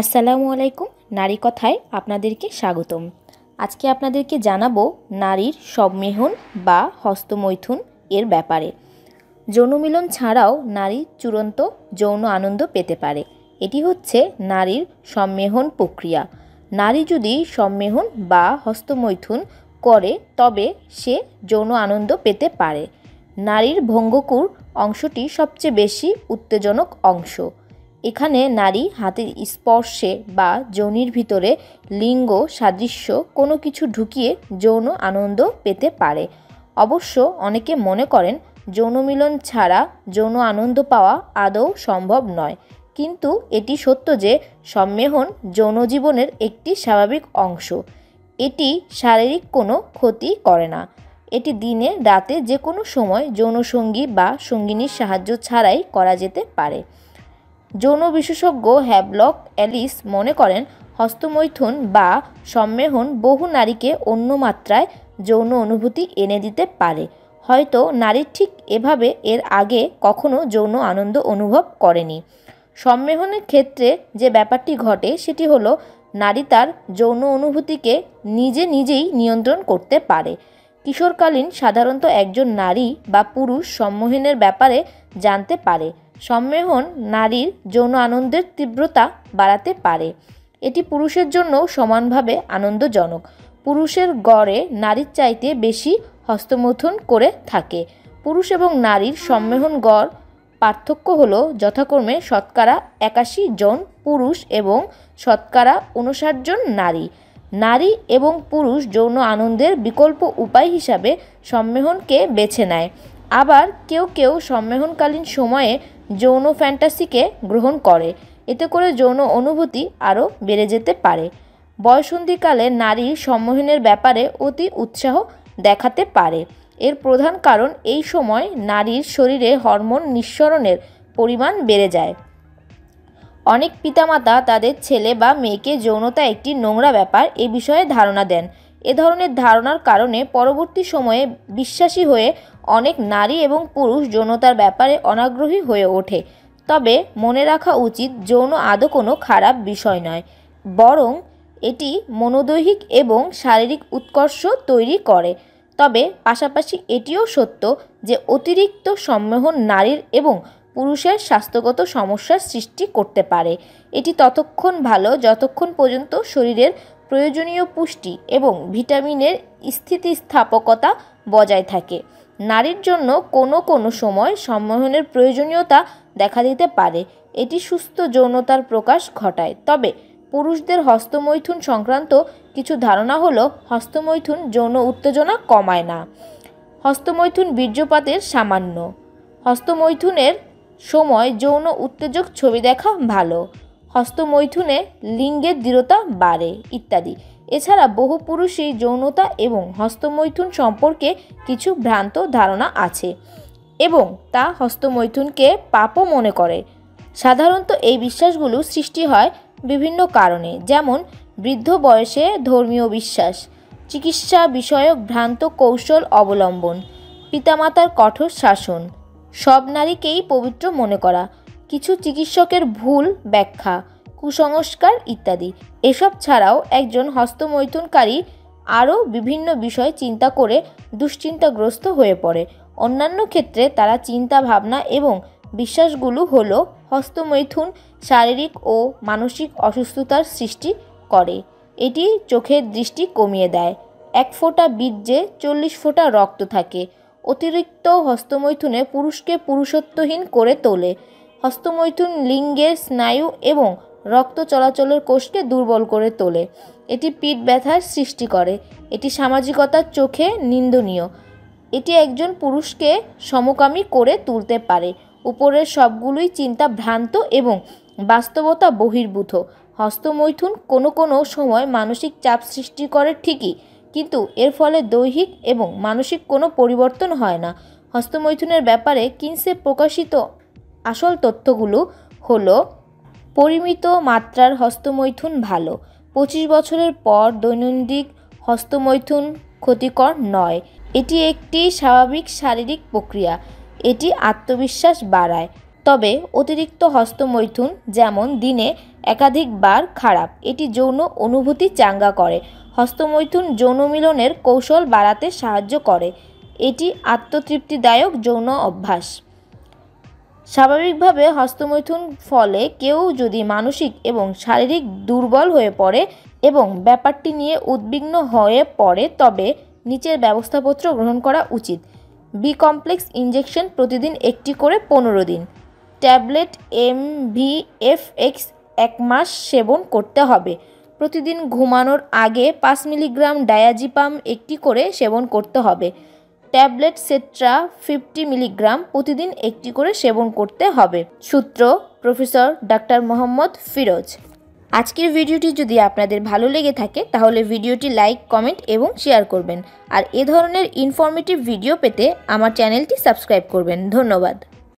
আসসালামু আলাইকুম নারী কথায় আপনাদেরকে স্বাগতম আজকে আপনাদেরকে জানাবো নারীর সবমেহন বা হস্তমৈথুন এর ব্যাপারে যৌনমিলন ছাড়াও নারী চূড়ান্ত যৌন আনন্দ পেতে পারে এটি হচ্ছে নারীর সম্মেহন প্রক্রিয়া নারী যদি সম্মেহন বা হস্তমৈথুন করে তবে সে যৌন আনন্দ পেতে পারে নারীর ভঙ্গকুর অংশটি সবচেয়ে বেশি উত্তেজনক অংশ এখানে নারী হাতের স্পর্শে বা যৌনির ভিতরে লিঙ্গ সাদৃশ্য কোনো কিছু ঢুকিয়ে যৌন আনন্দ পেতে পারে অবশ্য অনেকে মনে করেন যৌন মিলন ছাড়া যৌন আনন্দ পাওয়া আদৌ সম্ভব নয় কিন্তু এটি সত্য যে সম্মেহন যৌন জীবনের একটি স্বাভাবিক অংশ এটি শারীরিক কোনো ক্ষতি করে না এটি দিনে রাতে যে কোনো সময় যৌনসঙ্গী বা সঙ্গিনীর সাহায্য ছাড়াই করা যেতে পারে যৌন বিশেষজ্ঞ হ্যাবলক অ্যালিস মনে করেন হস্তমৈথুন বা সম্মেহন বহু নারীকে অন্য মাত্রায় যৌন অনুভূতি এনে দিতে পারে হয়তো নারী ঠিক এভাবে এর আগে কখনো যৌন আনন্দ অনুভব করেনি সম্মেহনের ক্ষেত্রে যে ব্যাপারটি ঘটে সেটি হল নারী তার যৌন অনুভূতিকে নিজে নিজেই নিয়ন্ত্রণ করতে পারে কিশোরকালীন সাধারণত একজন নারী বা পুরুষ সম্মোহনের ব্যাপারে জানতে পারে সম্মেহন নারীর যৌন আনন্দের তীব্রতা বাড়াতে পারে এটি পুরুষের জন্য সমানভাবে আনন্দজনক পুরুষের গড়ে নারীর চাইতে বেশি হস্তমথন করে থাকে পুরুষ এবং নারীর সম্মেহন গড় পার্থক্য হল যথাক্রমে শতকরা একাশি জন পুরুষ এবং শতকরা উনষাট জন নারী নারী এবং পুরুষ যৌন আনন্দের বিকল্প উপায় হিসাবে সম্মেহনকে বেছে নেয় আবার কেউ কেউ সম্মেহনকালীন সময়ে যৌন ফ্যান্টাসিকে গ্রহণ করে এতে করে যৌন অনুভূতি আরও বেড়ে যেতে পারে বয়সন্ধিকালে নারীর সম্মোহনের ব্যাপারে অতি উৎসাহ দেখাতে পারে এর প্রধান কারণ এই সময় নারীর শরীরে হরমোন নিঃসরণের পরিমাণ বেড়ে যায় অনেক পিতামাতা তাদের ছেলে বা মেয়েকে যৌনতা একটি নোংরা ব্যাপার এ বিষয়ে ধারণা দেন এ ধরনের ধারণার কারণে পরবর্তী সময়ে বিশ্বাসী হয়ে অনেক নারী এবং পুরুষ যৌনতার ব্যাপারে অনাগ্রহী হয়ে ওঠে তবে মনে রাখা উচিত যৌন আদৌ কোনো খারাপ বিষয় নয় বরং এটি মনোদৈহিক এবং শারীরিক উৎকর্ষ তৈরি করে তবে পাশাপাশি এটিও সত্য যে অতিরিক্ত সম্মোহন নারীর এবং পুরুষের স্বাস্থ্যগত সমস্যার সৃষ্টি করতে পারে এটি ততক্ষণ ভালো যতক্ষণ পর্যন্ত শরীরের প্রয়োজনীয় পুষ্টি এবং ভিটামিনের স্থিতিস্থাপকতা বজায় থাকে নারীর জন্য কোনো কোনো সময় সম্মোহনের প্রয়োজনীয়তা দেখা দিতে পারে এটি সুস্থ যৌনতার প্রকাশ ঘটায় তবে পুরুষদের হস্তমৈথুন সংক্রান্ত কিছু ধারণা হলো হস্তমৈথুন যৌন উত্তেজনা কমায় না হস্তমৈথুন বীর্যপাতের সামান্য হস্তমৈথুনের সময় যৌন উত্তেজক ছবি দেখা ভালো হস্তমৈথুনে লিঙ্গের দৃঢ়তা বাড়ে ইত্যাদি এছাড়া বহু পুরুষই যৌনতা এবং হস্তমৈথুন সম্পর্কে কিছু ভ্রান্ত ধারণা আছে এবং তা হস্তমৈথুনকে পাপও মনে করে সাধারণত এই বিশ্বাসগুলো সৃষ্টি হয় বিভিন্ন কারণে যেমন বৃদ্ধ বয়সে ধর্মীয় বিশ্বাস চিকিৎসা বিষয়ক ভ্রান্ত কৌশল অবলম্বন পিতামাতার কঠোর শাসন সব নারীকেই পবিত্র মনে করা কিছু চিকিৎসকের ভুল ব্যাখ্যা কুসংস্কার ইত্যাদি এসব ছাড়াও একজন হস্তমৈথুনকারী আরও বিভিন্ন বিষয় চিন্তা করে দুশ্চিন্তাগ্রস্ত হয়ে পড়ে অন্যান্য ক্ষেত্রে তারা চিন্তা ভাবনা এবং বিশ্বাসগুলো হল হস্তমৈথুন শারীরিক ও মানসিক অসুস্থতার সৃষ্টি করে এটি চোখের দৃষ্টি কমিয়ে দেয় এক ফোঁটা বীর্যে চল্লিশ ফোঁটা রক্ত থাকে অতিরিক্ত হস্তমৈথুনে পুরুষকে পুরুষত্বহীন করে তোলে হস্তমৈথুন লিঙ্গের স্নায়ু এবং রক্ত চলাচলের কোষকে দুর্বল করে তোলে এটি পিঠ ব্যথার সৃষ্টি করে এটি সামাজিকতার চোখে নিন্দনীয় এটি একজন পুরুষকে সমকামী করে তুলতে পারে উপরের সবগুলোই চিন্তা ভ্রান্ত এবং বাস্তবতা বহির্ভূত হস্তমৈথুন কোনো কোনো সময় মানসিক চাপ সৃষ্টি করে ঠিকই কিন্তু এর ফলে দৈহিক এবং মানসিক কোনো পরিবর্তন হয় না হস্তমৈথুনের ব্যাপারে কিনসে প্রকাশিত আসল তথ্যগুলো হল পরিমিত মাত্রার হস্তমৈথুন ভালো পঁচিশ বছরের পর দৈনন্দিন হস্তমৈথুন ক্ষতিকর নয় এটি একটি স্বাভাবিক শারীরিক প্রক্রিয়া এটি আত্মবিশ্বাস বাড়ায় তবে অতিরিক্ত হস্তমৈথুন যেমন দিনে একাধিকবার খারাপ এটি যৌন অনুভূতি চাঙ্গা করে হস্তমৈথুন যৌন মিলনের কৌশল বাড়াতে সাহায্য করে এটি আত্মতৃপ্তিদায়ক যৌন অভ্যাস স্বাভাবিকভাবে হস্তমৈথুন ফলে কেউ যদি মানসিক এবং শারীরিক দুর্বল হয়ে পড়ে এবং ব্যাপারটি নিয়ে উদ্বিগ্ন হয়ে পড়ে তবে নিচের ব্যবস্থাপত্র গ্রহণ করা উচিত বি কমপ্লেক্স ইঞ্জেকশন প্রতিদিন একটি করে পনেরো দিন tablet M V F X এক মাস সেবন করতে হবে প্রতিদিন ঘুমানোর আগে পাঁচ মিলিগ্রাম ডায়াজিপাম একটি করে সেবন করতে হবে ট্যাবলেট সেট্রা ফিফটি মিলিগ্রাম প্রতিদিন একটি করে সেবন করতে হবে সূত্র প্রফেসর ডাক্তার মোহাম্মদ ফিরোজ আজকের ভিডিওটি যদি আপনাদের ভালো লেগে থাকে তাহলে ভিডিওটি লাইক কমেন্ট এবং শেয়ার করবেন আর এ ধরনের ইনফরমেটিভ ভিডিও পেতে আমার চ্যানেলটি সাবস্ক্রাইব করবেন ধন্যবাদ